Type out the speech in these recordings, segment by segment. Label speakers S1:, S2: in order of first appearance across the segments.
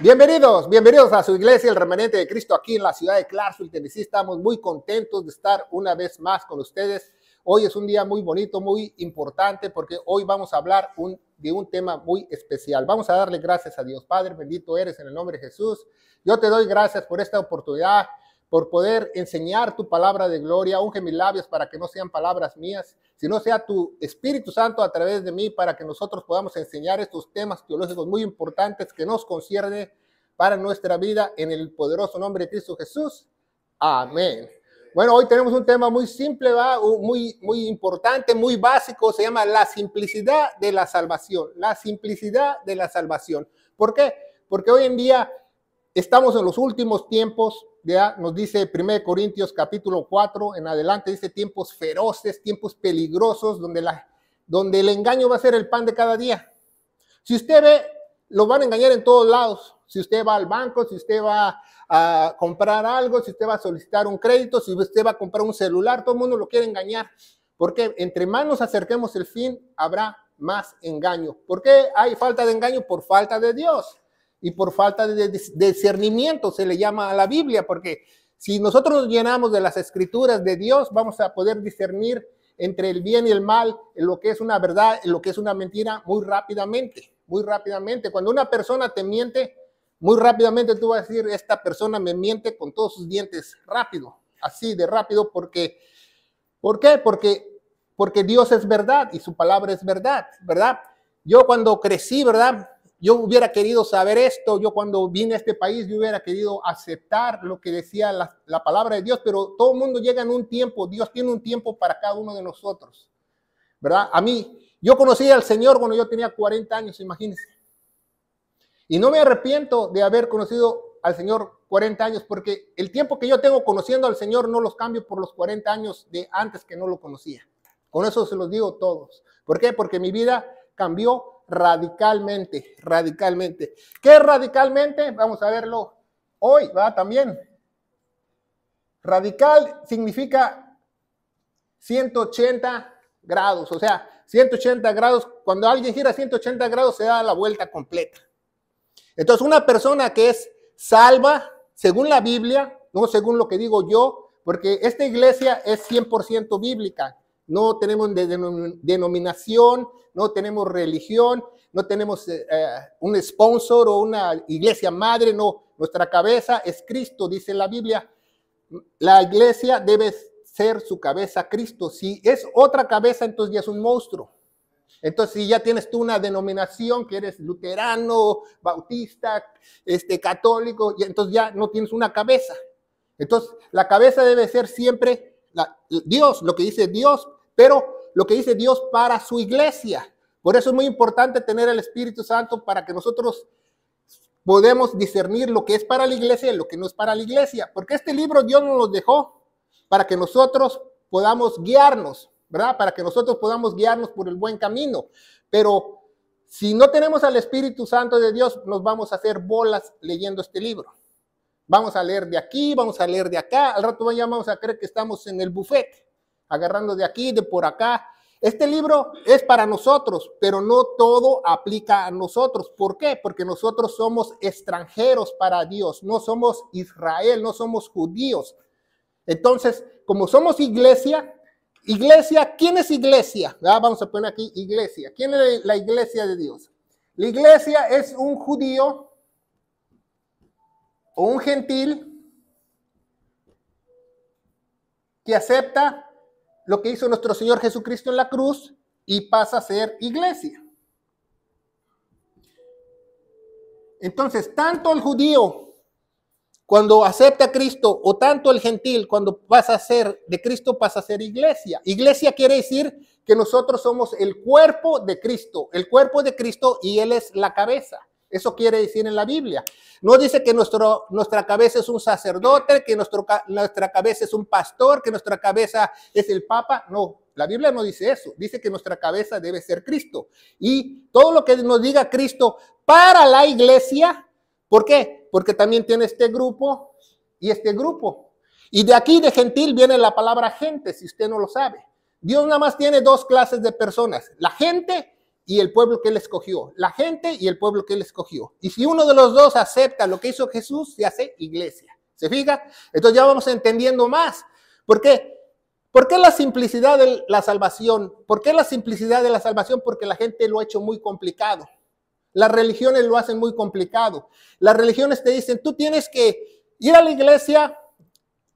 S1: Bienvenidos, bienvenidos a su iglesia, el remanente de Cristo, aquí en la ciudad de Clarksville, Tennessee. Estamos muy contentos de estar una vez más con ustedes. Hoy es un día muy bonito, muy importante, porque hoy vamos a hablar de un tema muy especial. Vamos a darle gracias a Dios. Padre, bendito eres en el nombre de Jesús. Yo te doy gracias por esta oportunidad por poder enseñar tu palabra de gloria. Unge mis labios para que no sean palabras mías, sino sea tu Espíritu Santo a través de mí para que nosotros podamos enseñar estos temas teológicos muy importantes que nos concierne para nuestra vida en el poderoso nombre de Cristo Jesús. Amén. Bueno, hoy tenemos un tema muy simple, ¿va? Muy, muy importante, muy básico, se llama la simplicidad de la salvación. La simplicidad de la salvación. ¿Por qué? Porque hoy en día estamos en los últimos tiempos, ya nos dice 1 Corintios capítulo 4 en adelante, dice tiempos feroces, tiempos peligrosos, donde, la, el engaño va a ser el pan de cada día. Si usted ve, lo van a engañar en todos lados. Si usted va al banco, si usted va a comprar algo, si usted va a solicitar un crédito, si usted va a comprar un celular, todo el mundo lo quiere engañar. Porque entre más nos acerquemos el fin, habrá más engaño. ¿Por qué hay falta de engaño? Por falta de Dios y por falta de discernimiento se le llama a la Biblia, porque si nosotros nos llenamos de las escrituras de Dios, vamos a poder discernir entre el bien y el mal, lo que es una verdad, lo que es una mentira, muy rápidamente, muy rápidamente. Cuando una persona te miente, muy rápidamente tú vas a decir, esta persona me miente con todos sus dientes, rápido, así de rápido, porque, ¿por qué? Porque, porque Dios es verdad y su palabra es verdad, ¿verdad? Yo cuando crecí, ¿verdad? yo hubiera querido saber esto, yo cuando vine a este país, yo hubiera querido aceptar lo que decía la, palabra de Dios, pero todo el mundo llega en un tiempo, Dios tiene un tiempo para cada uno de nosotros, ¿verdad? A mí, yo conocí al Señor cuando yo tenía 40 años, imagínense. Y no me arrepiento de haber conocido al Señor 40 años, porque el tiempo que yo tengo conociendo al Señor no los cambio por los 40 años de antes que no lo conocía. Con eso se los digo todos. ¿Por qué? Porque mi vida cambió radicalmente, radicalmente. ¿Qué radicalmente? Vamos a verlo hoy, va también. Radical significa 180 grados, o sea, 180 grados, cuando alguien gira 180 grados se da la vuelta completa. Entonces, una persona que es salva, según la Biblia, no según lo que digo yo, porque esta iglesia es 100% bíblica no tenemos denominación, no tenemos religión, no tenemos eh, eh, un sponsor o una iglesia madre, no, nuestra cabeza es Cristo, dice la Biblia. La iglesia debe ser su cabeza Cristo. Si es otra cabeza, entonces ya es un monstruo. Entonces, si ya tienes tú una denominación que eres luterano, bautista, este, católico, entonces ya no tienes una cabeza. Entonces, la cabeza debe ser siempre Dios, lo que dice Dios, pero lo que dice Dios para su iglesia. Por eso es muy importante tener el Espíritu Santo para que nosotros podemos discernir lo que es para la iglesia y lo que no es para la iglesia. Porque este libro Dios nos lo dejó para que nosotros podamos guiarnos, ¿verdad? Para que nosotros podamos guiarnos por el buen camino. Pero si no tenemos al Espíritu Santo de Dios, nos vamos a hacer bolas leyendo este libro. Vamos a leer de aquí, vamos a leer de acá, al rato ya vamos a creer que estamos en el buffet agarrando de aquí, de por acá. Este libro es para nosotros, pero no todo aplica a nosotros. ¿Por qué? Porque nosotros somos extranjeros para Dios, no somos Israel, no somos judíos. Entonces, como somos iglesia, iglesia, ¿quién es iglesia? Ah, vamos a poner aquí iglesia. ¿Quién es la iglesia de Dios? La iglesia es un judío o un gentil que acepta lo que hizo nuestro Señor Jesucristo en la cruz y pasa a ser iglesia. Entonces, tanto el judío cuando acepta a Cristo o tanto el gentil cuando pasa a ser de Cristo pasa a ser iglesia. Iglesia quiere decir que nosotros somos el cuerpo de Cristo, el cuerpo de Cristo y Él es la cabeza. Eso quiere decir en la Biblia. No dice que nuestro, nuestra cabeza es un sacerdote, que nuestro, nuestra cabeza es un pastor, que nuestra cabeza es el Papa. No, la Biblia no dice eso. Dice que nuestra cabeza debe ser Cristo. Y todo lo que nos diga Cristo para la iglesia, ¿por qué? Porque también tiene este grupo y este grupo. Y de aquí de gentil viene la palabra gente, si usted no lo sabe. Dios nada más tiene dos clases de personas, la gente y el pueblo que él escogió, la gente y el pueblo que él escogió. Y si uno de los dos acepta lo que hizo Jesús, se hace iglesia. ¿Se fija? Entonces ya vamos entendiendo más. ¿Por qué? ¿Por qué la simplicidad de la salvación? ¿Por qué la simplicidad de la salvación? Porque la gente lo ha hecho muy complicado. Las religiones lo hacen muy complicado. Las religiones te dicen, tú tienes que ir a la iglesia,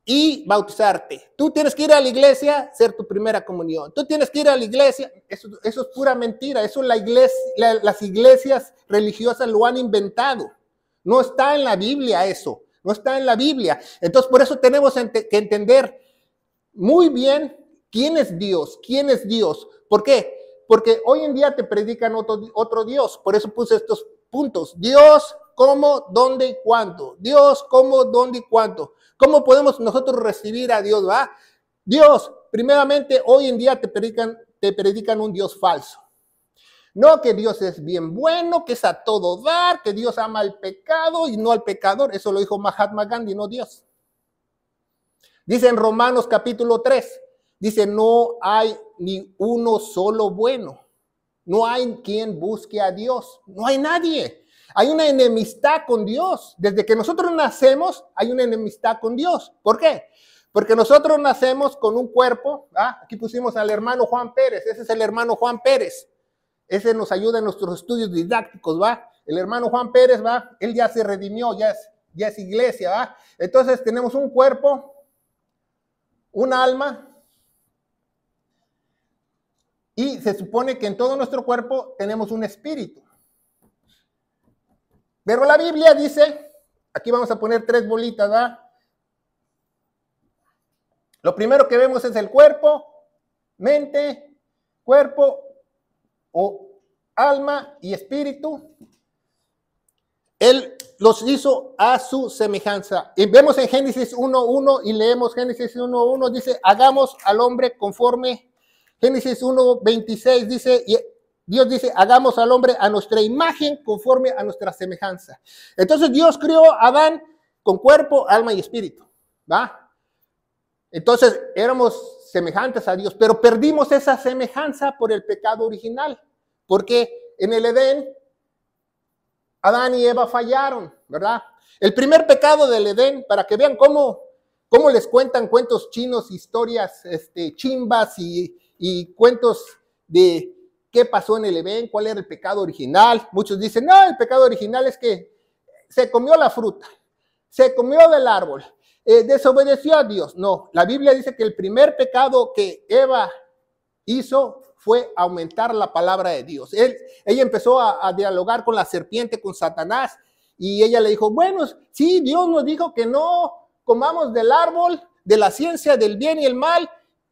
S1: y bautizarte. Tú tienes que ir a la iglesia, ser tu primera comunión. Tú tienes que ir a la iglesia. Eso, es pura mentira. Eso la iglesia, las iglesias religiosas lo han inventado. No está en la Biblia eso. No está en la Biblia. Entonces, por eso tenemos que entender muy bien quién es Dios, quién es Dios. ¿Por qué? Porque hoy en día te predican otro, otro Dios. Por eso puse estos puntos. Dios cómo, dónde y cuánto. Dios, cómo, dónde y cuánto. ¿Cómo podemos nosotros recibir a Dios, va? Dios, primeramente, hoy en día te predican, te predican un Dios falso. No que Dios es bien bueno, que es a todo dar, que Dios ama al pecado y no al pecador. Eso lo dijo Mahatma Gandhi, no Dios. Dice en Romanos capítulo 3, dice, no hay ni uno solo bueno. No hay quien busque a Dios. No hay nadie. Hay una enemistad con Dios. Desde que nosotros nacemos, hay una enemistad con Dios. ¿Por qué? Porque nosotros nacemos con un cuerpo. ¿ah? Aquí pusimos al hermano Juan Pérez. Ese es el hermano Juan Pérez. Ese nos ayuda en nuestros estudios didácticos, ¿va? El hermano Juan Pérez, ¿va? Él ya se redimió, ya es, ya es iglesia, ¿va? Entonces tenemos un cuerpo, un alma, y se supone que en todo nuestro cuerpo tenemos un espíritu. Pero la Biblia dice, aquí vamos a poner tres bolitas, ¿verdad? Lo primero que vemos es el cuerpo, mente, cuerpo o alma y espíritu. Él los hizo a su semejanza. Y vemos en Génesis 1.1 y leemos Génesis 1.1, dice, hagamos al hombre conforme. Génesis 1.26 dice, Dios dice, hagamos al hombre a nuestra imagen conforme a nuestra semejanza. Entonces Dios crió a Adán con cuerpo, alma y espíritu. ¿Va? Entonces éramos semejantes a Dios, pero perdimos esa semejanza por el pecado original, porque en el Edén Adán y Eva fallaron, ¿verdad? El primer pecado del Edén, para que vean cómo, cómo les cuentan cuentos chinos, historias este, chimbas y cuentos de qué pasó en el evento? cuál era el pecado original. Muchos dicen, no, el pecado original es que se comió la fruta, se comió del árbol, eh, desobedeció a Dios. No, la Biblia dice que el primer pecado que Eva hizo fue aumentar la palabra de Dios. ella empezó a, a dialogar con la serpiente, con Satanás, y ella le dijo, bueno, sí, Dios nos dijo que no comamos del árbol, de la ciencia del bien y el mal,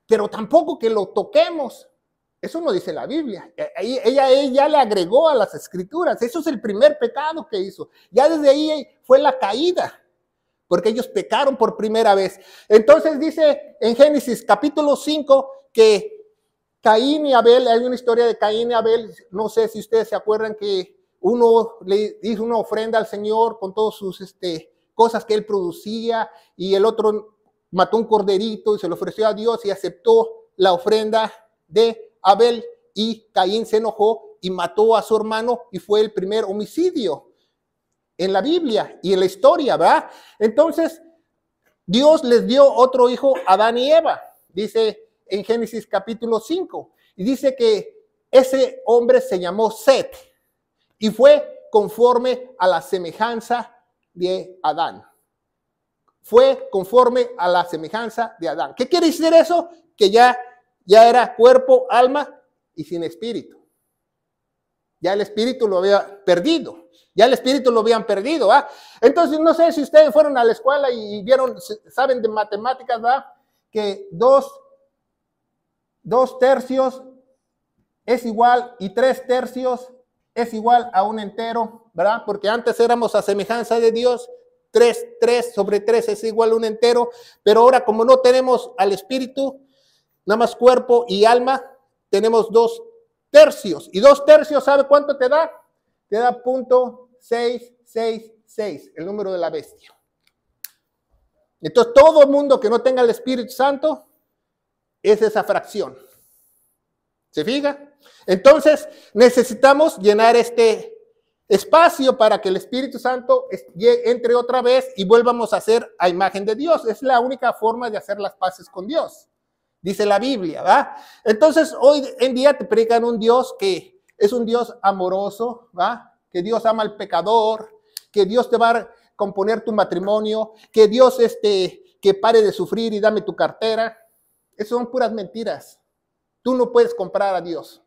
S1: pero tampoco que lo toquemos. Eso no dice la Biblia. E, ella, ella le agregó a las escrituras. Eso es el primer pecado que hizo. Ya desde ahí fue la caída, porque ellos pecaron por primera vez. Entonces dice en Génesis capítulo 5 que Caín y Abel, hay una historia de Caín y Abel, no sé si ustedes se acuerdan que uno le hizo una ofrenda al Señor con todas sus este, cosas que él producía y el otro mató un corderito y se lo ofreció a Dios y aceptó la ofrenda de Abel y Caín se enojó y mató a su hermano y fue el primer homicidio en la Biblia y en la historia, ¿verdad? Entonces, Dios les dio otro hijo, Adán y Eva, dice en Génesis capítulo 5, y dice que ese hombre se llamó Set y fue conforme a la semejanza de Adán. Fue conforme a la semejanza de Adán. ¿Qué quiere decir eso? Que ya ya era cuerpo, alma y sin espíritu. Ya el espíritu lo había perdido. Ya el espíritu lo habían perdido, ¿ah? Entonces, no sé si ustedes fueron a la escuela y vieron, saben de matemáticas, ¿verdad? Que dos, dos tercios es igual y tres tercios es igual a un entero, ¿verdad? Porque antes éramos a semejanza de Dios, Tres, tres sobre tres es igual a un entero, pero ahora como no tenemos al Espíritu, nada más cuerpo y alma, tenemos dos tercios. Y dos tercios, ¿sabe cuánto te da? Te da punto 666, el número de la bestia. Entonces, todo mundo que no tenga el Espíritu Santo es esa fracción. ¿Se fija? Entonces, necesitamos llenar este espacio para que el Espíritu Santo entre otra vez y volvamos a ser a imagen de Dios. Es la única forma de hacer las paces con Dios dice la Biblia, ¿va? Entonces, hoy en día te predican un Dios que es un Dios amoroso, ¿va? Que Dios ama al pecador, que Dios te va a componer tu matrimonio, que Dios este, que pare de sufrir y dame tu cartera. Esas son puras mentiras. Tú no puedes comprar a Dios.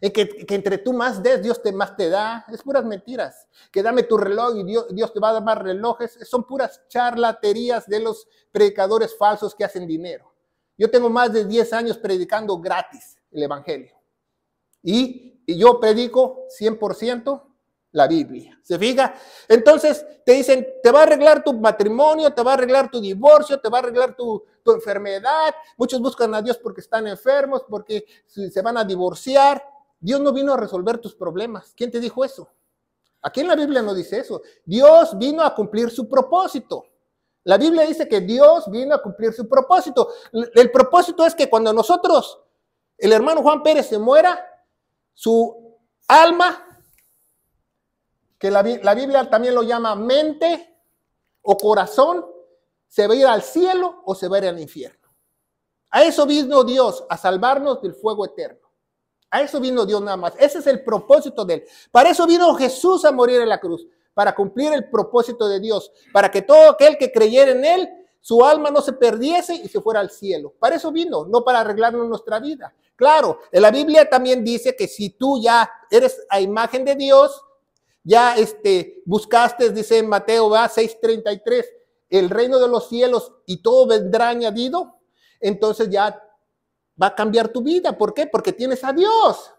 S1: que, entre tú más des, Dios te más te da. Es puras mentiras. Que dame tu reloj y Dios, Dios te va a dar más relojes. Son puras charlaterías de los predicadores falsos que hacen dinero. Yo tengo más de 10 años predicando gratis el Evangelio. Y, yo predico 100% la Biblia. ¿Se fija? Entonces te dicen, te va a arreglar tu matrimonio, te va a arreglar tu divorcio, te va a arreglar tu, tu enfermedad. Muchos buscan a Dios porque están enfermos, porque se van a divorciar. Dios no vino a resolver tus problemas. ¿Quién te dijo eso? Aquí en la Biblia no dice eso. Dios vino a cumplir su propósito. La Biblia dice que Dios vino a cumplir su propósito. El propósito es que cuando nosotros, el hermano Juan Pérez se muera, su alma, que la, Biblia también lo llama mente o corazón, se va a ir al cielo o se va a ir al infierno. A eso vino Dios, a salvarnos del fuego eterno. A eso vino Dios nada más. Ese es el propósito de él. Para eso vino Jesús a morir en la cruz para cumplir el propósito de Dios, para que todo aquel que creyera en Él, su alma no se perdiese y se fuera al cielo. Para eso vino, no para arreglarnos nuestra vida. Claro, en la Biblia también dice que si tú ya eres a imagen de Dios, ya este, buscaste, dice Mateo va 6:33, el reino de los cielos y todo vendrá añadido, entonces ya va a cambiar tu vida. ¿Por qué? Porque tienes a Dios.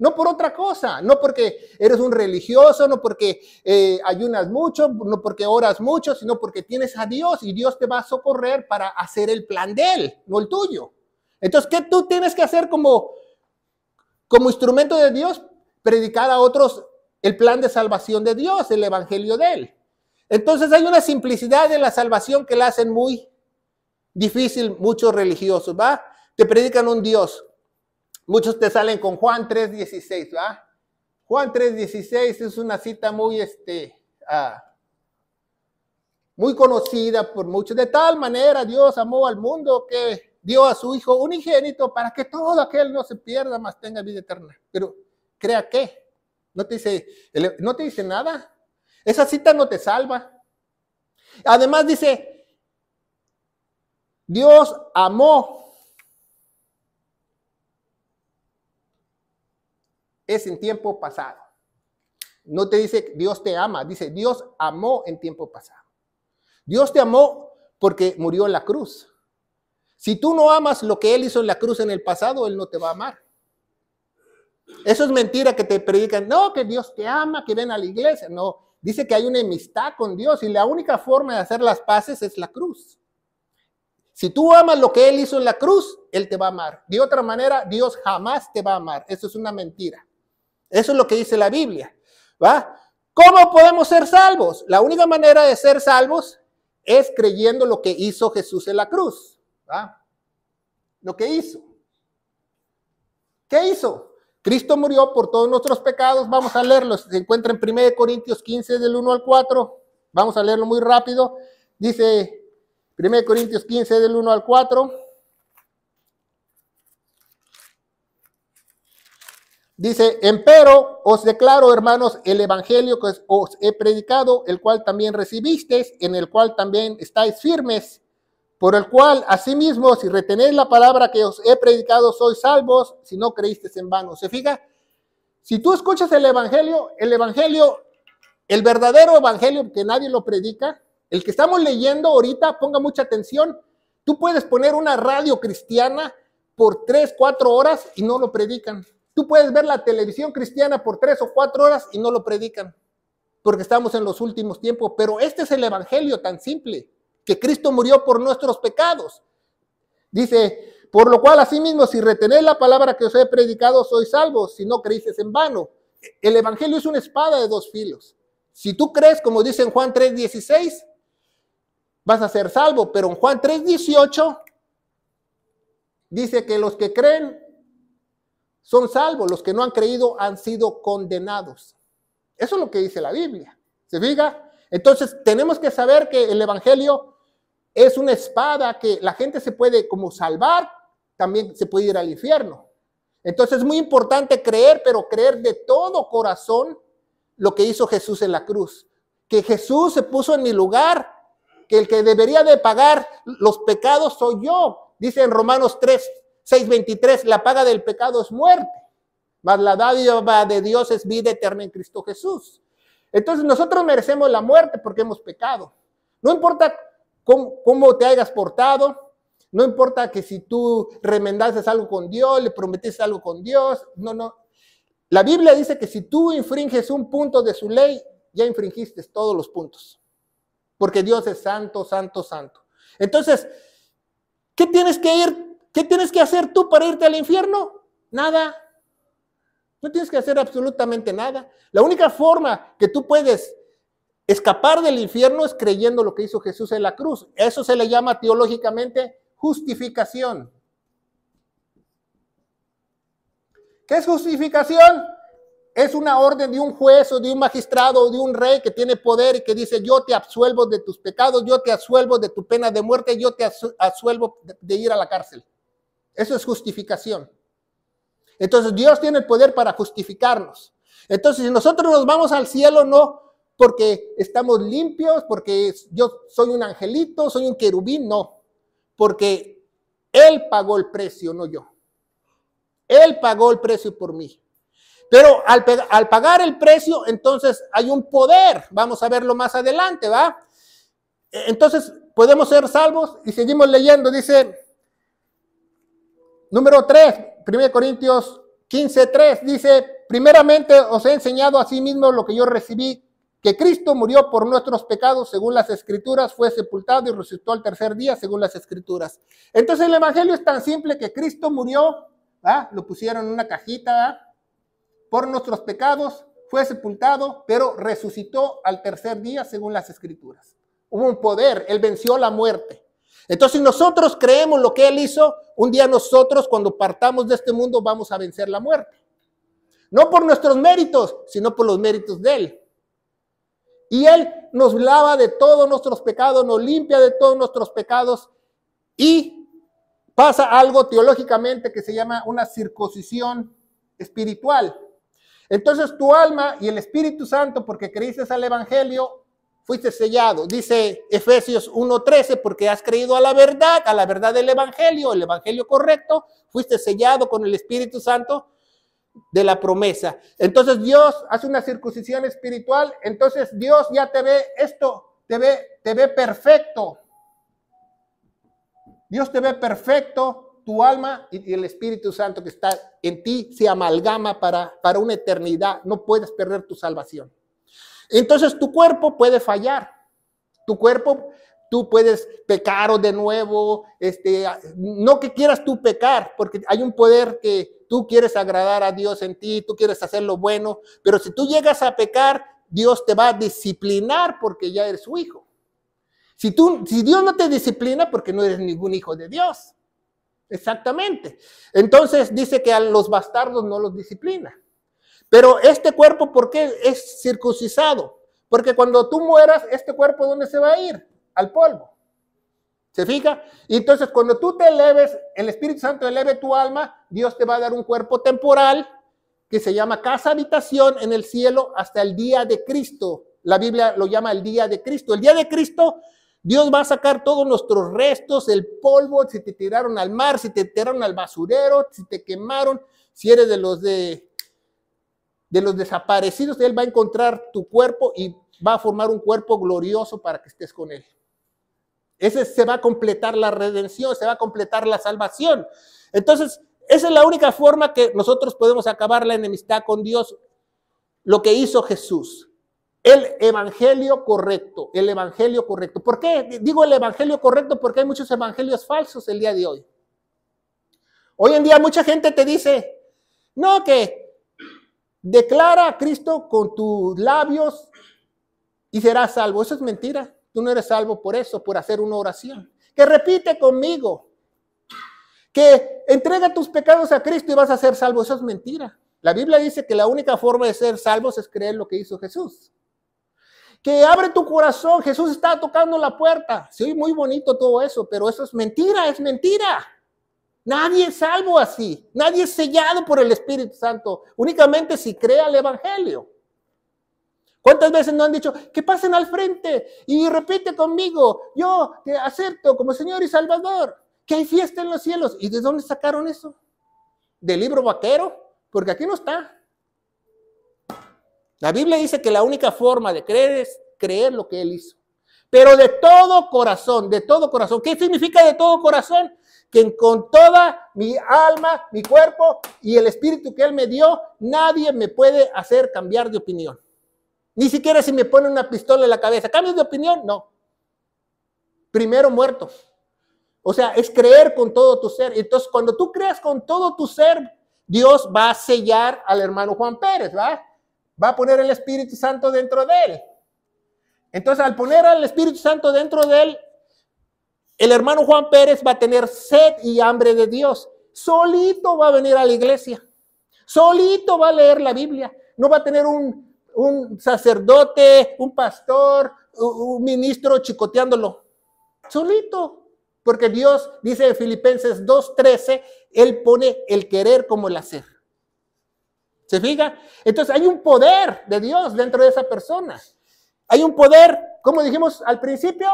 S1: No por otra cosa, no porque eres un religioso, no porque eh, ayunas mucho, no porque oras mucho, sino porque tienes a Dios y Dios te va a socorrer para hacer el plan de Él, no el tuyo. Entonces, ¿qué tú tienes que hacer como, como instrumento de Dios? Predicar a otros el plan de salvación de Dios, el evangelio de Él. Entonces hay una simplicidad en la salvación que la hacen muy difícil muchos religiosos, ¿va? Te predican un Dios, Muchos te salen con Juan 3.16, ¿verdad? Juan 3.16 es una cita muy, este, ah, muy conocida por muchos. De tal manera Dios amó al mundo que dio a su Hijo unigénito para que todo aquel no se pierda, más tenga vida eterna. Pero, ¿crea qué? No te dice, no te dice nada. Esa cita no te salva. Además dice, Dios amó es en tiempo pasado. No te dice Dios te ama, dice Dios amó en tiempo pasado. Dios te amó porque murió en la cruz. Si tú no amas lo que Él hizo en la cruz en el pasado, Él no te va a amar. Eso es mentira que te predican, no, que Dios te ama, que ven a la iglesia. No, dice que hay una enemistad con Dios y la única forma de hacer las paces es la cruz. Si tú amas lo que Él hizo en la cruz, Él te va a amar. De otra manera, Dios jamás te va a amar. Eso es una mentira. Eso es lo que dice la Biblia. ¿va? ¿Cómo podemos ser salvos? La única manera de ser salvos es creyendo lo que hizo Jesús en la cruz. ¿va? Lo que hizo. ¿Qué hizo? Cristo murió por todos nuestros pecados. Vamos a leerlo. Se encuentra en 1 Corintios 15 del 1 al 4. Vamos a leerlo muy rápido. Dice 1 Corintios 15 del 1 al 4. Dice, empero os declaro, hermanos, el evangelio que os he predicado, el cual también recibisteis, en el cual también estáis firmes, por el cual asimismo, si retenéis la palabra que os he predicado, sois salvos, si no creísteis en vano. ¿Se fija? Si tú escuchas el evangelio, el evangelio, el verdadero evangelio que nadie lo predica, el que estamos leyendo ahorita, ponga mucha atención. Tú puedes poner una radio cristiana por tres, cuatro horas y no lo predican puedes ver la televisión cristiana por tres o cuatro horas y no lo predican, porque estamos en los últimos tiempos. Pero este es el Evangelio tan simple, que Cristo murió por nuestros pecados. Dice, por lo cual así mismo si retenéis la palabra que os he predicado, sois salvos, si no creíces en vano. El Evangelio es una espada de dos filos. Si tú crees, como dice en Juan 3:16, vas a ser salvo, pero en Juan 3:18 dice que los que creen son salvos. Los que no han creído han sido condenados. Eso es lo que dice la Biblia. ¿Se fija? Entonces tenemos que saber que el Evangelio es una espada que la gente se puede como salvar, también se puede ir al infierno. Entonces es muy importante creer, pero creer de todo corazón lo que hizo Jesús en la cruz. Que Jesús se puso en mi lugar, que el que debería de pagar los pecados soy yo. Dice en Romanos 3, 6.23, la paga del pecado es muerte, mas la dádiva de Dios es vida eterna en Cristo Jesús. Entonces nosotros merecemos la muerte porque hemos pecado. No importa cómo, te hayas portado, no importa que si tú remendases algo con Dios, le prometiste algo con Dios, no, no. La Biblia dice que si tú infringes un punto de su ley, ya infringiste todos los puntos. Porque Dios es santo, santo, santo. Entonces, ¿qué tienes que ir ¿Qué tienes que hacer tú para irte al infierno? Nada. No tienes que hacer absolutamente nada. La única forma que tú puedes escapar del infierno es creyendo lo que hizo Jesús en la cruz. Eso se le llama teológicamente justificación. ¿Qué es justificación? Es una orden de un juez o de un magistrado o de un rey que tiene poder y que dice, yo te absuelvo de tus pecados, yo te absuelvo de tu pena de muerte, yo te absuelvo de ir a la cárcel. Eso es justificación. Entonces Dios tiene el poder para justificarnos. Entonces si nosotros nos vamos al cielo no porque estamos limpios, porque yo soy un angelito, soy un querubín, no. Porque Él pagó el precio, no yo. Él pagó el precio por mí. Pero al, al pagar el precio, entonces hay un poder. Vamos a verlo más adelante, ¿va? E-, entonces podemos ser salvos y seguimos leyendo. Dice Número 3, 1 Corintios 15, 3 dice, primeramente os he enseñado a sí mismo lo que yo recibí, que Cristo murió por nuestros pecados según las escrituras, fue sepultado y resucitó al tercer día según las escrituras. Entonces el Evangelio es tan simple que Cristo murió, lo pusieron en una cajita por nuestros pecados, fue sepultado, pero resucitó al tercer día según las escrituras. Hubo un poder, él venció la muerte. Entonces nosotros creemos lo que Él hizo, un día nosotros cuando partamos de este mundo vamos a vencer la muerte. No por nuestros méritos, sino por los méritos de Él. Y Él nos lava de todos nuestros pecados, nos limpia de todos nuestros pecados y pasa algo teológicamente que se llama una circuncisión espiritual. Entonces tu alma y el Espíritu Santo, porque creíste al Evangelio, fuiste sellado. Dice Efesios 1:13, porque has creído a la verdad, a la verdad del Evangelio, el Evangelio correcto, fuiste sellado con el Espíritu Santo de la promesa. Entonces Dios hace una circuncisión espiritual, entonces Dios ya te ve esto, te ve, te ve perfecto. Dios te ve perfecto, tu alma y, el Espíritu Santo que está en ti se amalgama para, para una eternidad. No puedes perder tu salvación. Entonces tu cuerpo puede fallar. Tu cuerpo, tú puedes pecar o de nuevo, este, no que quieras tú pecar, porque hay un poder que tú quieres agradar a Dios en ti, tú quieres hacer lo bueno, pero si tú llegas a pecar, Dios te va a disciplinar porque ya eres su hijo. Si, tú, si Dios no te disciplina, porque no eres ningún hijo de Dios. Exactamente. Entonces dice que a los bastardos no los disciplina. Pero este cuerpo, ¿por qué es circuncisado? Porque cuando tú mueras, este cuerpo, ¿dónde se va a ir? Al polvo. ¿Se fija? entonces, cuando tú te eleves, el Espíritu Santo eleve tu alma, Dios te va a dar un cuerpo temporal que se llama casa habitación en el cielo hasta el día de Cristo. La Biblia lo llama el día de Cristo. El día de Cristo, Dios va a sacar todos nuestros restos, el polvo, si te tiraron al mar, si te tiraron al basurero, si te quemaron, si eres de los de de los desaparecidos, Él va a encontrar tu cuerpo y va a formar un cuerpo glorioso para que estés con Él. Ese se va a completar la redención, se va a completar la salvación. Entonces, esa es la única forma que nosotros podemos acabar la enemistad con Dios, lo que hizo Jesús. El evangelio correcto, el evangelio correcto. ¿Por qué digo el evangelio correcto? Porque hay muchos evangelios falsos el día de hoy. Hoy en día mucha gente te dice, no, que Declara a Cristo con tus labios y serás salvo. Eso es mentira. Tú no eres salvo por eso, por hacer una oración. Que repite conmigo. Que entrega tus pecados a Cristo y vas a ser salvo. Eso es mentira. La Biblia dice que la única forma de ser salvos es creer lo que hizo Jesús. Que abre tu corazón. Jesús está tocando la puerta. Sí, muy bonito todo eso, pero eso es mentira, es mentira. Nadie es salvo así, nadie es sellado por el Espíritu Santo, únicamente si crea el Evangelio. ¿Cuántas veces no han dicho que pasen al frente y repite conmigo, yo te acepto como Señor y Salvador, que hay fiesta en los cielos? ¿Y de dónde sacaron eso? ¿Del libro vaquero? Porque aquí no está. La Biblia dice que la única forma de creer es creer lo que Él hizo. Pero de todo corazón, de todo corazón. ¿Qué significa de todo corazón? Que con toda mi alma, mi cuerpo y el espíritu que Él me dio, nadie me puede hacer cambiar de opinión. Ni siquiera si me pone una pistola en la cabeza. ¿Cambio de opinión? No. Primero muerto. O sea, es creer con todo tu ser. Entonces, cuando tú creas con todo tu ser, Dios va a sellar al hermano Juan Pérez, ¿va? Va a poner el Espíritu Santo dentro de él. Entonces, al poner al Espíritu Santo dentro de él, el hermano Juan Pérez va a tener sed y hambre de Dios. Solito va a venir a la iglesia. Solito va a leer la Biblia. No va a tener un, sacerdote, un pastor, un ministro chicoteándolo. Solito. Porque Dios dice en Filipenses 2.13, Él pone el querer como el hacer. ¿Se fija? Entonces hay un poder de Dios dentro de esa persona. Hay un poder, como dijimos al principio,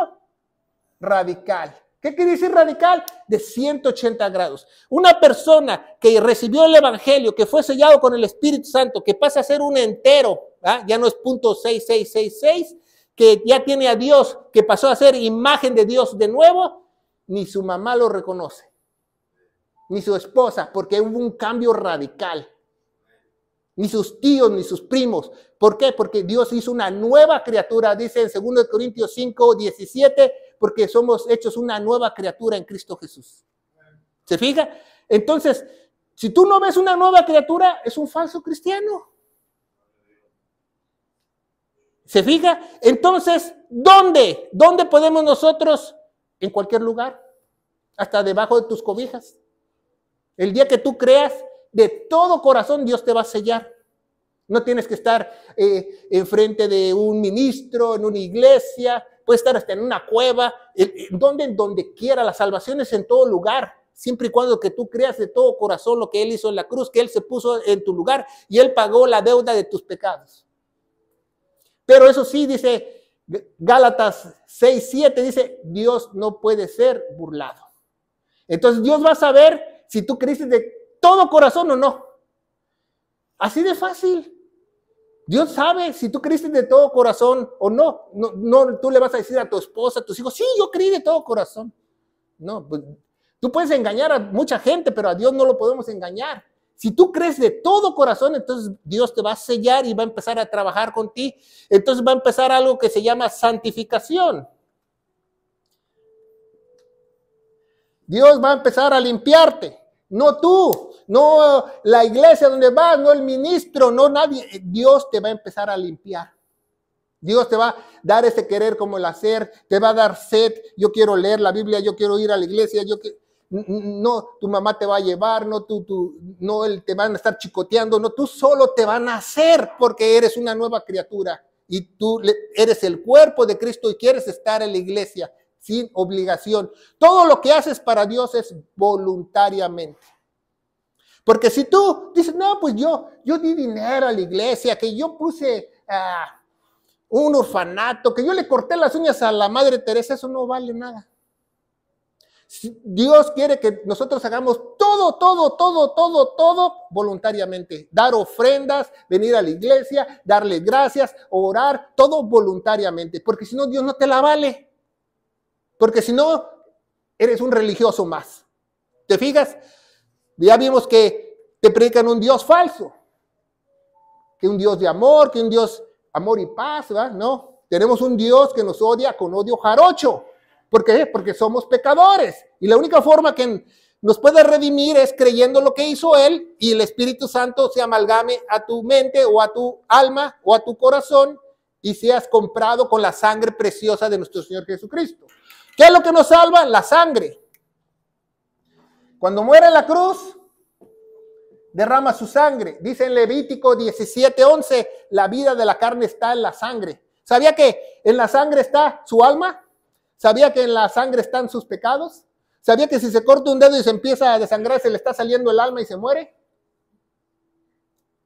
S1: radical. ¿Qué quiere decir radical? De 180 grados. Una persona que recibió el Evangelio, que fue sellado con el Espíritu Santo, que pasa a ser un entero, ¿ah? ya no es punto 6666, que ya tiene a Dios, que pasó a ser imagen de Dios de nuevo, ni su mamá lo reconoce, ni su esposa, porque hubo un cambio radical. Ni sus tíos, ni sus primos. ¿Por qué? Porque Dios hizo una nueva criatura, dice en 2 Corintios 5, 17 porque somos hechos una nueva criatura en Cristo Jesús. ¿Se fija? Entonces, si tú no ves una nueva criatura, es un falso cristiano. ¿Se fija? Entonces, ¿dónde? ¿Dónde podemos nosotros? En cualquier lugar, hasta debajo de tus cobijas. El día que tú creas, de todo corazón Dios te va a sellar. No tienes que estar eh, enfrente de un ministro, en una iglesia, puede estar hasta en una cueva, donde, en donde quiera, la salvación es en todo lugar, siempre y cuando que tú creas de todo corazón lo que Él hizo en la cruz, que Él se puso en tu lugar y Él pagó la deuda de tus pecados. Pero eso sí, dice Gálatas 6, 7, dice, Dios no puede ser burlado. Entonces Dios va a saber si tú crees de todo corazón o no. Así de fácil. Dios sabe si tú crees de todo corazón o no. no. No, tú le vas a decir a tu esposa, a tus hijos, sí, yo creí de todo corazón. No, pues, tú puedes engañar a mucha gente, pero a Dios no lo podemos engañar. Si tú crees de todo corazón, entonces Dios te va a sellar y va a empezar a trabajar con ti. Entonces va a empezar algo que se llama santificación. Dios va a empezar a limpiarte, no tú no la iglesia donde vas, no el ministro, no nadie. Eh, Dios te va a empezar a limpiar. Dios te va a dar ese querer como el hacer, te va a dar sed. Yo quiero leer la Biblia, yo quiero ir a la iglesia, yo no tu mamá te va a llevar, no tú, no él te van a estar chicoteando, no tú solo te van a hacer porque eres una nueva criatura y tú eres el cuerpo de Cristo y quieres estar en la iglesia sin obligación. Todo lo que haces para Dios es voluntariamente. Porque si tú dices, no, pues yo, yo di dinero a la iglesia, que yo puse a ah, un orfanato, que yo le corté las uñas a la Madre Teresa, eso no vale nada. Dios quiere que nosotros hagamos todo, todo, todo, todo, todo voluntariamente. Dar ofrendas, venir a la iglesia, darle gracias, orar, todo voluntariamente. Porque si no, Dios no te la vale. Porque si no, eres un religioso más. ¿Te fijas? Ya vimos que te predican un Dios falso, que un Dios de amor, que un Dios amor y paz, ¿verdad? No, tenemos un Dios que nos odia con odio jarocho. ¿Por qué? Porque somos pecadores. Y la única forma que nos puede redimir es creyendo lo que hizo Él y el Espíritu Santo se amalgame a tu mente o a tu alma o a tu corazón y seas comprado con la sangre preciosa de nuestro Señor Jesucristo. ¿Qué es lo que nos salva? La sangre. Cuando muere en la cruz, derrama su sangre. Dice en Levítico 17:11, la vida de la carne está en la sangre. ¿Sabía que en la sangre está su alma? ¿Sabía que en la sangre están sus pecados? ¿Sabía que si se corta un dedo y se empieza a desangrar, se le está saliendo el alma y se muere?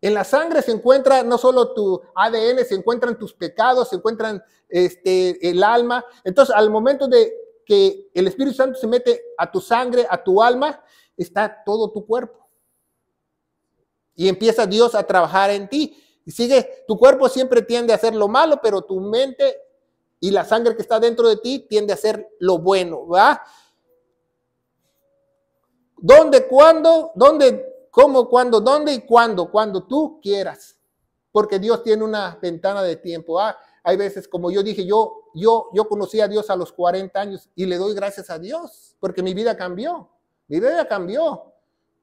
S1: En la sangre se encuentra no solo tu ADN, se encuentran tus pecados, se encuentran este, el alma. Entonces, al momento de el Espíritu Santo se mete a tu sangre, a tu alma, está todo tu cuerpo. Y empieza Dios a trabajar en ti. Y sigue, tu cuerpo siempre tiende a hacer lo malo, pero tu mente y la sangre que está dentro de ti tiende a hacer lo bueno, ¿va? ¿Dónde, cuándo, dónde, cómo, cuándo, dónde y cuándo? Cuando tú quieras. Porque Dios tiene una ventana de tiempo. Ah. Hay veces, como yo dije, yo, yo, yo conocí a Dios a los 40 años y le doy gracias a Dios porque mi vida cambió. Mi vida cambió.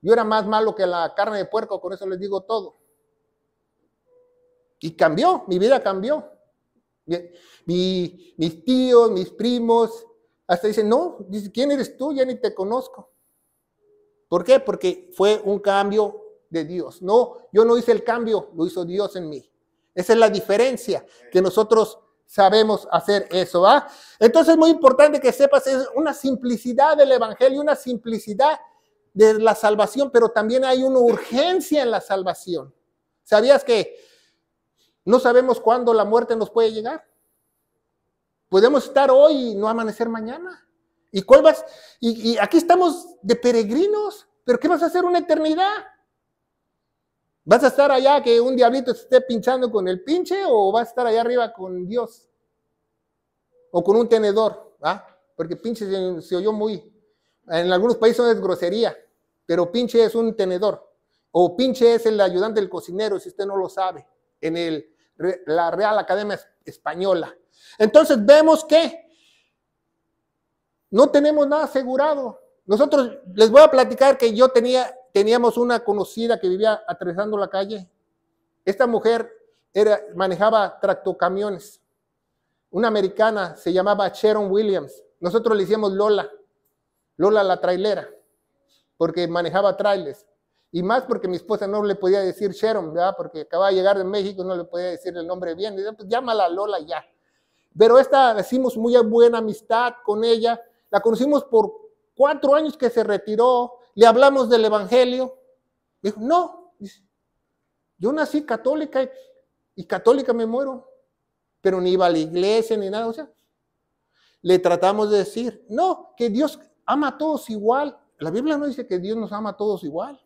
S1: Yo era más malo que la carne de puerco, con eso les digo todo. Y cambió, mi vida cambió. mis tíos, mis primos, hasta dicen, no, dice, ¿quién eres tú? Ya ni te conozco. ¿Por qué? Porque fue un cambio de Dios. No, yo no hice el cambio, lo hizo Dios en mí. Esa es la diferencia, que nosotros sabemos hacer eso, ¿va? Entonces es muy importante que sepas es una simplicidad del Evangelio, una simplicidad de la salvación, pero también hay una urgencia en la salvación. ¿Sabías que no sabemos cuándo la muerte nos puede llegar? Podemos estar hoy y no amanecer mañana. ¿Y cuál vas? y aquí estamos de peregrinos, pero ¿qué vas a hacer una eternidad? ¿Vas a estar allá que un diablito se esté pinchando con el pinche o vas a estar allá arriba con Dios? O con un tenedor, ¿ah? Porque pinche se, oyó muy. En algunos países es grosería, pero pinche es un tenedor. O pinche es el ayudante del cocinero, si usted no lo sabe, en la Real Academia Española. Entonces vemos que no tenemos nada asegurado. Nosotros les voy a platicar que yo tenía teníamos una conocida que vivía atravesando la calle. Esta mujer era, manejaba tractocamiones. Una americana se llamaba Sharon Williams. Nosotros le hicimos Lola. Lola la trailera, porque manejaba trailers. Y más porque mi esposa no le podía decir Sharon, ¿verdad? Porque acababa de llegar de México, no le podía decir el nombre bien. pues llámala Lola ya. Pero esta, hicimos muy buena amistad con ella. La conocimos por cuatro años que se retiró ¿Le hablamos del Evangelio? Dijo, no. yo nací católica y, católica me muero, pero ni iba a la iglesia ni nada. O sea, le tratamos de decir, no, que Dios ama a todos igual. La Biblia no dice que Dios nos ama a todos igual.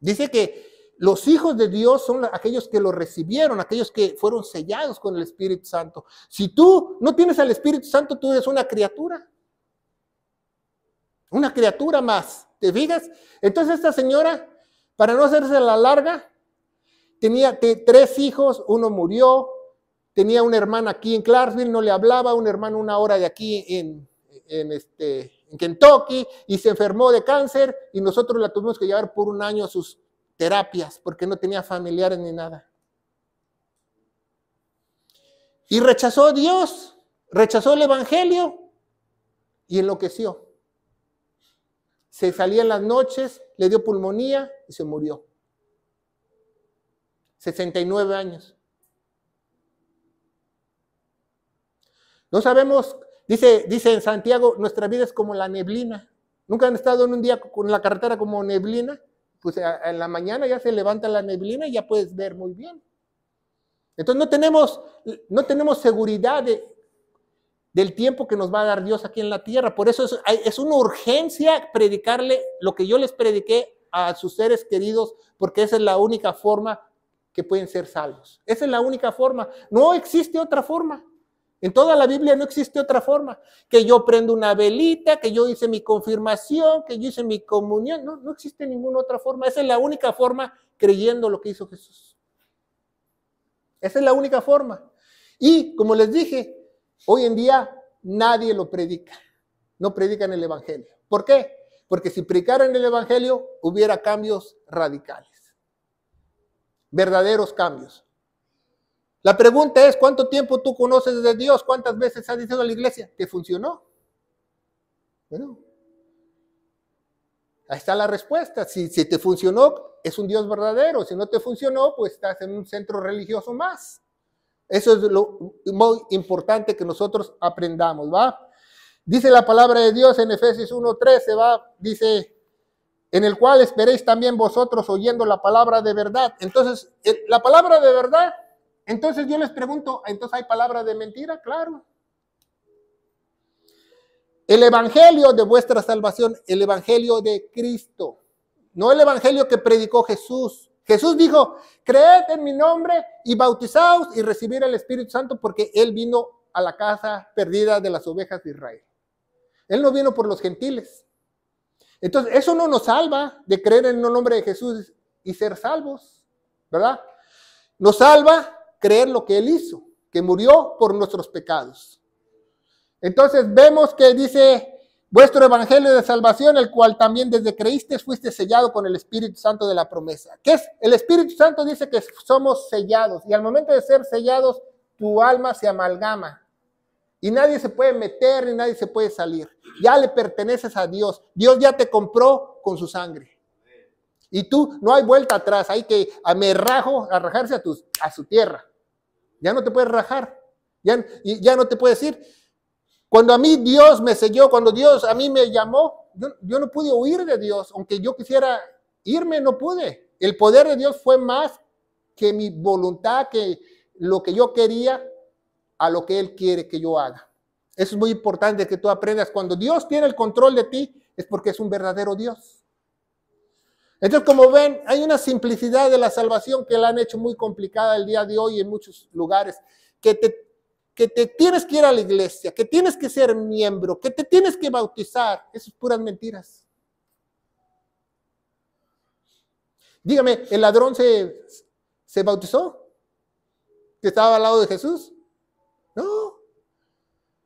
S1: Dice que los hijos de Dios son aquellos que lo recibieron, aquellos que fueron sellados con el Espíritu Santo. Si tú no tienes al Espíritu Santo, tú eres una criatura. Una criatura más, ¿te fijas? Entonces esta señora, para no hacerse la larga, tenía tres hijos, uno murió, tenía una hermana aquí en Clarksville, no le hablaba, un hermano una hora de aquí en, este, en Kentucky, y se enfermó de cáncer, y nosotros la tuvimos que llevar por un año a sus terapias, porque no tenía familiares ni nada. Y rechazó a Dios, rechazó el Evangelio y enloqueció se salía en las noches, le dio pulmonía y se murió. 69 años. No sabemos, dice, dice en Santiago, nuestra vida es como la neblina. ¿Nunca han estado en un día con la carretera como neblina? Pues en la mañana ya se levanta la neblina y ya puedes ver muy bien. Entonces no tenemos, no tenemos seguridad de, del tiempo que nos va a dar Dios aquí en la tierra. Por eso es, una urgencia predicarle lo que yo les prediqué a sus seres queridos, porque esa es la única forma que pueden ser salvos. Esa es la única forma. No existe otra forma. En toda la Biblia no existe otra forma. Que yo prendo una velita, que yo hice mi confirmación, que yo hice mi comunión. No, no existe ninguna otra forma. Esa es la única forma creyendo lo que hizo Jesús. Esa es la única forma. Y como les dije, Hoy en día nadie lo predica, no predican el Evangelio. ¿Por qué? Porque si predicaran el Evangelio hubiera cambios radicales, verdaderos cambios. La pregunta es, ¿cuánto tiempo tú conoces de Dios? ¿Cuántas veces has dicho a la iglesia? ¿Te funcionó? Bueno, ahí está la respuesta. Si, si te funcionó, es un Dios verdadero. Si no te funcionó, pues estás en un centro religioso más. Eso es lo muy importante que nosotros aprendamos, ¿va? Dice la palabra de Dios en Efesios 1.13, ¿va? Dice, en el cual esperéis también vosotros oyendo la palabra de verdad. Entonces, eh, la palabra de verdad, entonces yo les pregunto, ¿entonces hay palabra de mentira? Claro. El evangelio de vuestra salvación, el evangelio de Cristo, no el evangelio que predicó Jesús, Jesús dijo, creed en mi nombre y bautizaos y recibir el Espíritu Santo porque Él vino a la casa perdida de las ovejas de Israel. Él no vino por los gentiles. Entonces, eso no nos salva de creer en el nombre de Jesús y ser salvos, ¿verdad? Nos salva creer lo que Él hizo, que murió por nuestros pecados. Entonces, vemos que dice vuestro evangelio de salvación, el cual también desde creíste fuiste sellado con el Espíritu Santo de la promesa. ¿Qué es? El Espíritu Santo dice que somos sellados y al momento de ser sellados, tu alma se amalgama y nadie se puede meter ni nadie se puede salir. Ya le perteneces a Dios. Dios ya te compró con su sangre. Y tú no hay vuelta atrás, hay que ah, me rajo, a rajarse a, su tierra. Ya no te puedes rajar, ya, ya no te puedes ir. Cuando a mí Dios me siguió, cuando Dios a mí me llamó, yo, yo no pude huir de Dios, aunque yo quisiera irme, no pude. El poder de Dios fue más que mi voluntad, que lo que yo quería, a lo que Él quiere que yo haga. Eso es muy importante que tú aprendas. Cuando Dios tiene el control de ti, es porque es un verdadero Dios. Entonces, como ven, hay una simplicidad de la salvación que la han hecho muy complicada el día de hoy en muchos lugares, que te que te tienes que ir a la iglesia, que tienes que ser miembro, que te tienes que bautizar. Eso es puras mentiras. Dígame, ¿el ladrón se, bautizó? ¿Que estaba al lado de Jesús? No.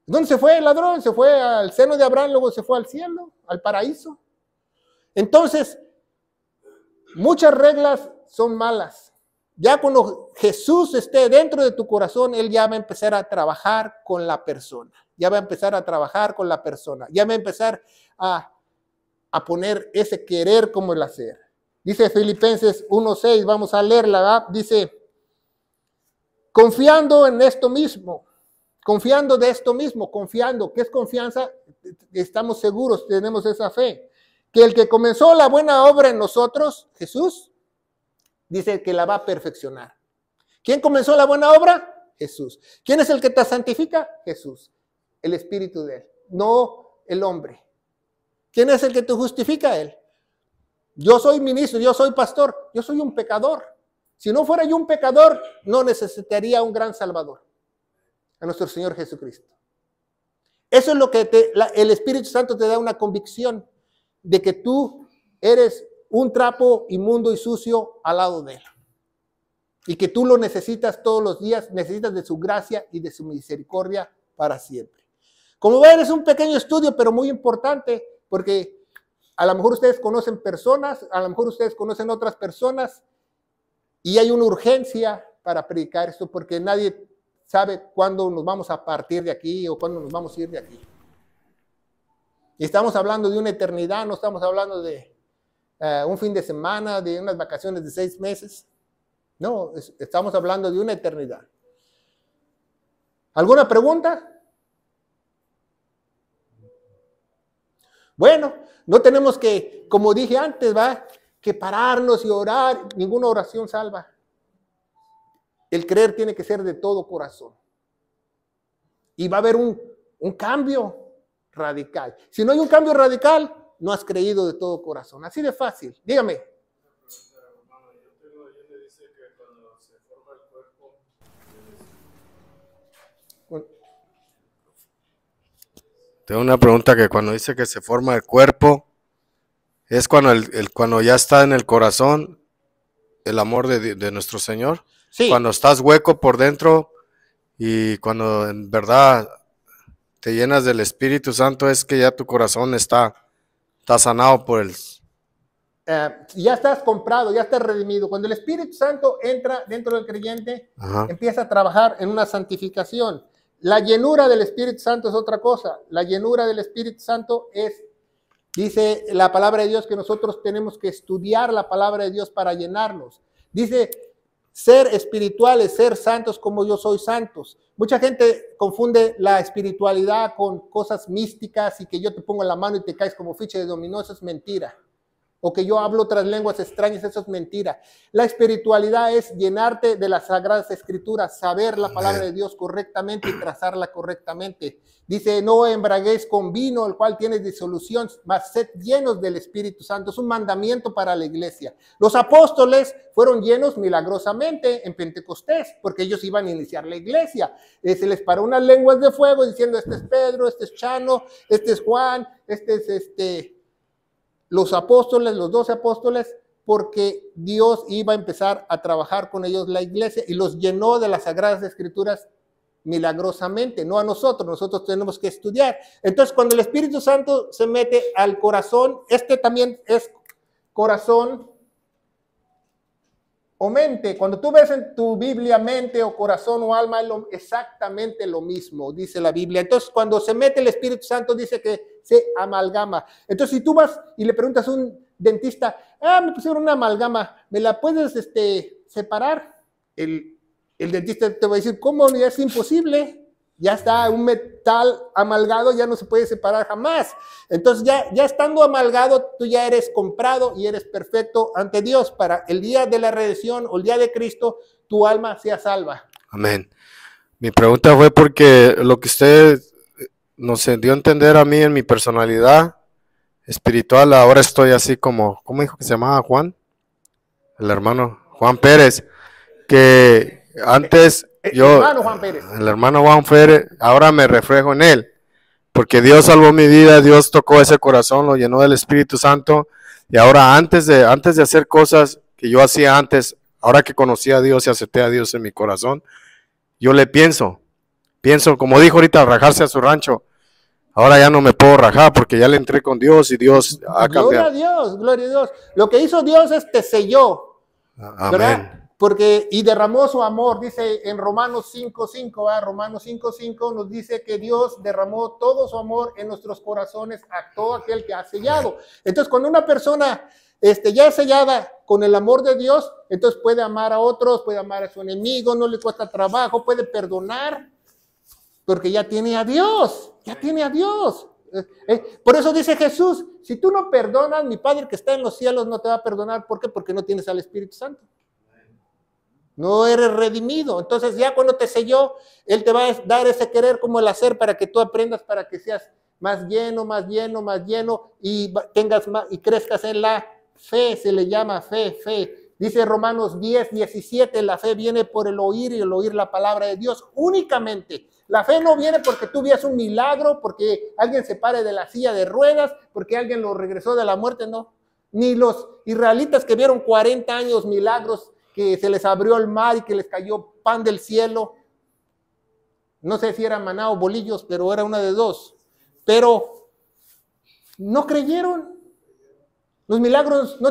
S1: ¿Dónde se fue el ladrón? Se fue al seno de Abraham, luego se fue al cielo, al paraíso. Entonces, muchas reglas son malas. Ya cuando Jesús esté dentro de tu corazón, Él ya va a empezar a trabajar con la persona. Ya va a empezar a trabajar con la persona. Ya va a empezar a, poner ese querer como el hacer. Dice Filipenses 1.6, vamos a leerla, dice, confiando en esto mismo, confiando de esto mismo, confiando, ¿qué es confianza? Estamos seguros, tenemos esa fe, que el que comenzó la buena obra en nosotros, Jesús, dice que la va a perfeccionar. ¿Quién comenzó la buena obra? Jesús. ¿Quién es el que te santifica? Jesús. El Espíritu de Él, no el hombre. ¿Quién es el que te justifica? Él. Yo soy ministro, yo soy pastor, yo soy un pecador. Si no fuera yo un pecador, no necesitaría un gran Salvador, a nuestro Señor Jesucristo. Eso es lo que te, el Espíritu Santo te da una convicción de que tú eres un trapo inmundo y sucio al lado de Él. Y que tú lo necesitas todos los días, necesitas de su gracia y de su misericordia para siempre. Como ven, es un pequeño estudio, pero muy importante, porque a lo mejor ustedes conocen personas, a lo mejor ustedes conocen otras personas, y hay una urgencia para predicar esto, porque nadie sabe cuándo nos vamos a partir de aquí o cuándo nos vamos a ir de aquí. Y estamos hablando de una eternidad, no estamos hablando de eh, un fin de semana, de unas vacaciones de seis meses. No, estamos hablando de una eternidad. ¿Alguna pregunta? Bueno, no tenemos que, como dije antes, va, que pararnos y orar. Ninguna oración salva. El creer tiene que ser de todo corazón. Y va a haber un, un cambio radical. Si no hay un cambio radical, no has creído de todo corazón. Así de fácil. Dígame.
S2: Tengo una pregunta que cuando dice que se forma el cuerpo, es cuando, el, cuando ya está en el corazón el amor de, nuestro Señor. Cuando estás hueco por dentro y cuando en verdad te llenas del Espíritu Santo, es que ya tu corazón está Estás sanado por el...
S1: Eh, ya estás comprado, ya estás redimido. Cuando el Espíritu Santo entra dentro del creyente, empieza a trabajar en una santificación. La llenura del Espíritu Santo es otra cosa. La llenura del Espíritu Santo es, dice la palabra de Dios, que nosotros tenemos que estudiar la palabra de Dios para llenarnos. Dice ser espirituales, ser santos como yo soy santos. Mucha gente confunde la espiritualidad con cosas místicas y que yo te pongo la mano y te caes como ficha de dominó, eso es mentira o que yo hablo otras lenguas extrañas, eso es mentira. La espiritualidad es llenarte de las sagradas escrituras, saber la palabra de Dios correctamente y trazarla correctamente. Dice, no embraguéis con vino, el cual tiene disolución, mas sed llenos del Espíritu Santo. Es un mandamiento para la iglesia. Los apóstoles fueron llenos milagrosamente en Pentecostés, porque ellos iban a iniciar la iglesia. Eh, se les paró unas lenguas de fuego diciendo, este es Pedro, este es Chano, este es Juan, este es este los apóstoles, los doce apóstoles, porque Dios iba a empezar a trabajar con ellos la iglesia y los llenó de las sagradas escrituras milagrosamente, no a nosotros, nosotros tenemos que estudiar. Entonces, cuando el Espíritu Santo se mete al corazón, este también es corazón o mente. Cuando tú ves en tu Biblia mente o corazón o alma, es exactamente lo mismo, dice la Biblia. Entonces, cuando se mete el Espíritu Santo, dice que se amalgama. Entonces, si tú vas y le preguntas a un dentista, ah, me pusieron una amalgama, ¿me la puedes este, separar? El, dentista te va a decir, ¿cómo? Ya es imposible. Ya está un metal amalgado, ya no se puede separar jamás. Entonces, ya, ya estando amalgado, tú ya eres comprado y eres perfecto ante Dios para el día de la redención o el día de Cristo, tu alma sea salva.
S2: Amén. Mi pregunta fue porque lo que usted nos dio a entender a mí en mi personalidad espiritual. Ahora estoy así como, ¿cómo dijo que se llamaba Juan? El hermano Juan Pérez, que antes eh, eh, yo, el hermano Juan Pérez. el hermano Juan Pérez, ahora me reflejo en él, porque Dios salvó mi vida, Dios tocó ese corazón, lo llenó del Espíritu Santo, y ahora antes de, antes de hacer cosas que yo hacía antes, ahora que conocí a Dios y acepté a Dios en mi corazón, yo le pienso, pienso, como dijo ahorita, rajarse a su rancho, Ahora ya no me puedo rajar porque ya le entré con Dios y Dios ha cambiado. Gloria a
S1: Dios, gloria a Dios. Lo que hizo Dios es te selló. Ah, amén. Porque, y derramó su amor, dice en Romanos 5.5, 5, ah, Romanos 5.5 nos dice que Dios derramó todo su amor en nuestros corazones a todo aquel que ha sellado. Entonces, cuando una persona este, ya es sellada con el amor de Dios, entonces puede amar a otros, puede amar a su enemigo, no le cuesta trabajo, puede perdonar, porque ya tiene a Dios, ya tiene a Dios. Eh, eh, por eso dice Jesús, si tú no perdonas, mi Padre que está en los cielos no te va a perdonar. ¿Por qué? Porque no tienes al Espíritu Santo. No eres redimido. Entonces ya cuando te selló, Él te va a dar ese querer como el hacer para que tú aprendas, para que seas más lleno, más lleno, más lleno y tengas y crezcas en la fe, se le llama fe, fe. Dice Romanos 10, 17, la fe viene por el oír y el oír la palabra de Dios únicamente. La fe no viene porque tú vias un milagro, porque alguien se pare de la silla de ruedas, porque alguien lo regresó de la muerte, no. Ni los israelitas que vieron 40 años milagros, que se les abrió el mar y que les cayó pan del cielo. No sé si era maná o bolillos, pero era una de dos. Pero no creyeron. Los milagros no,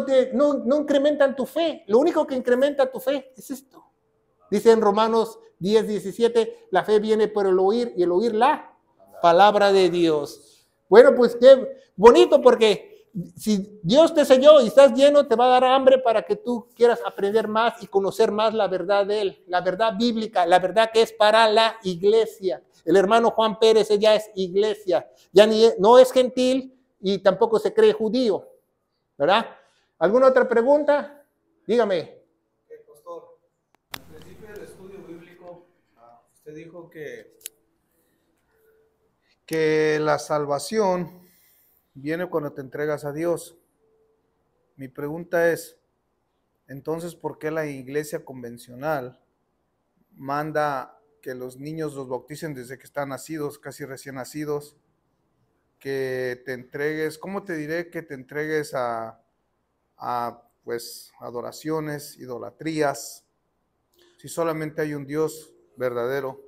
S1: no incrementan tu fe. Lo único que incrementa tu fe es esto. Dice en Romanos 10, 17, la fe viene por el oír y el oír la palabra de Dios. Bueno, pues qué bonito porque si Dios te selló y estás lleno, te va a dar hambre para que tú quieras aprender más y conocer más la verdad de Él, la verdad bíblica, la verdad que es para la iglesia. El hermano Juan Pérez ya es iglesia, ya ni, no es gentil y tampoco se cree judío, ¿verdad? ¿Alguna otra pregunta? Dígame.
S2: dijo que, que la salvación viene cuando te entregas a Dios.
S1: Mi pregunta es, entonces, ¿por qué la iglesia convencional manda que los niños los bauticen desde que están nacidos, casi recién nacidos? Que te entregues, ¿cómo te diré que te entregues a, a pues adoraciones, idolatrías, si solamente hay un Dios verdadero.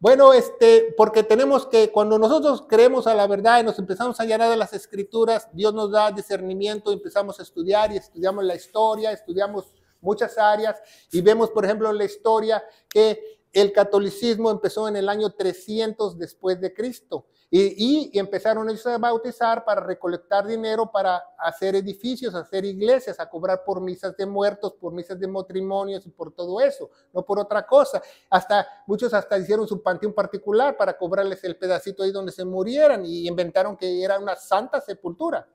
S1: Bueno, este, porque tenemos que, cuando nosotros creemos a la verdad y nos empezamos a llenar de las escrituras, Dios nos da discernimiento, empezamos a estudiar y estudiamos la historia, estudiamos muchas áreas y vemos, por ejemplo, en la historia que el catolicismo empezó en el año 300 después de Cristo y, empezaron ellos a bautizar para recolectar dinero, para hacer edificios, hacer iglesias, a cobrar por misas de muertos, por misas de matrimonios y por todo eso, no por otra cosa. Hasta muchos hasta hicieron su panteón particular para cobrarles el pedacito ahí donde se murieran y inventaron que era una santa sepultura.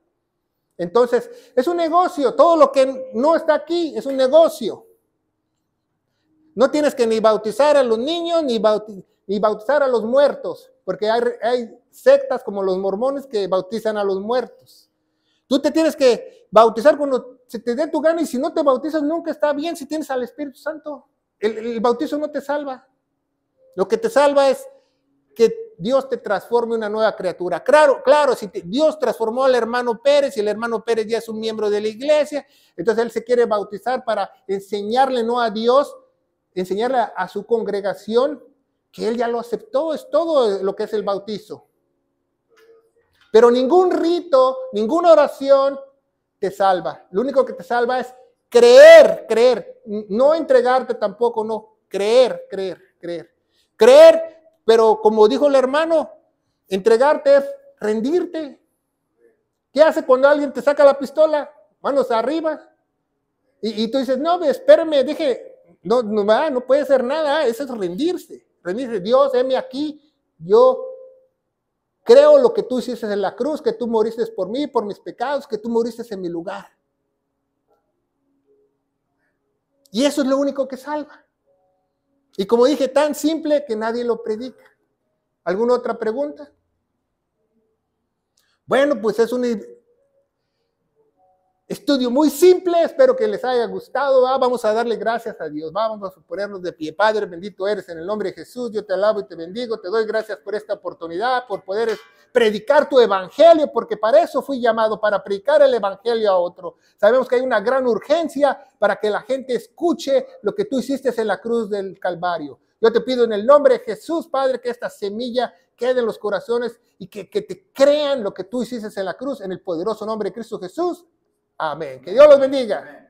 S1: Entonces, es un negocio, todo lo que no está aquí es un negocio. No tienes que ni bautizar a los niños ni, ni bautizar a los muertos porque hay, sectas como los mormones que bautizan a los muertos. Tú te tienes que bautizar cuando se te dé tu gana y si no te bautizas nunca está bien si tienes al Espíritu Santo. El, bautizo no te salva. Lo que te salva es que Dios te transforme una nueva criatura. Claro, claro, si Dios transformó al hermano Pérez y el hermano Pérez ya es un miembro de la iglesia, entonces él se quiere bautizar para enseñarle no a Dios, enseñarle a su congregación que él ya lo aceptó, es todo lo que es el bautizo. Pero ningún rito, ninguna oración te salva. Lo único que te salva es creer, creer. No entregarte tampoco, no. Creer, creer, creer. Creer, pero como dijo el hermano, entregarte es rendirte. ¿Qué hace cuando alguien te saca la pistola? Manos arriba. Y, tú dices, no, espérame, dije, no, no, no puede ser nada, ah, eso es rendirse. Dice, Dios, heme aquí, yo creo lo que tú hiciste en la cruz, que tú moriste por mí, por mis pecados, que tú moriste en mi lugar. Y eso es lo único que salva. Y como dije, tan simple que nadie lo predica. ¿Alguna otra pregunta? Bueno, pues es una... Estudio muy simple, espero que les haya gustado. Vamos a darle gracias a Dios. Vamos a ponernos de pie. Padre, bendito eres en el nombre de Jesús. Yo te alabo y te bendigo. Te doy gracias por esta oportunidad, por poder predicar tu evangelio, porque para eso fui llamado, para predicar el evangelio a otro. Sabemos que hay una gran urgencia para que la gente escuche lo que tú hiciste en la cruz del Calvario. Yo te pido en el nombre de Jesús, Padre, que esta semilla quede en los corazones y que, que te crean lo que tú hiciste en la cruz, en el poderoso nombre de Cristo Jesús. Amén. Que Dios los bendiga.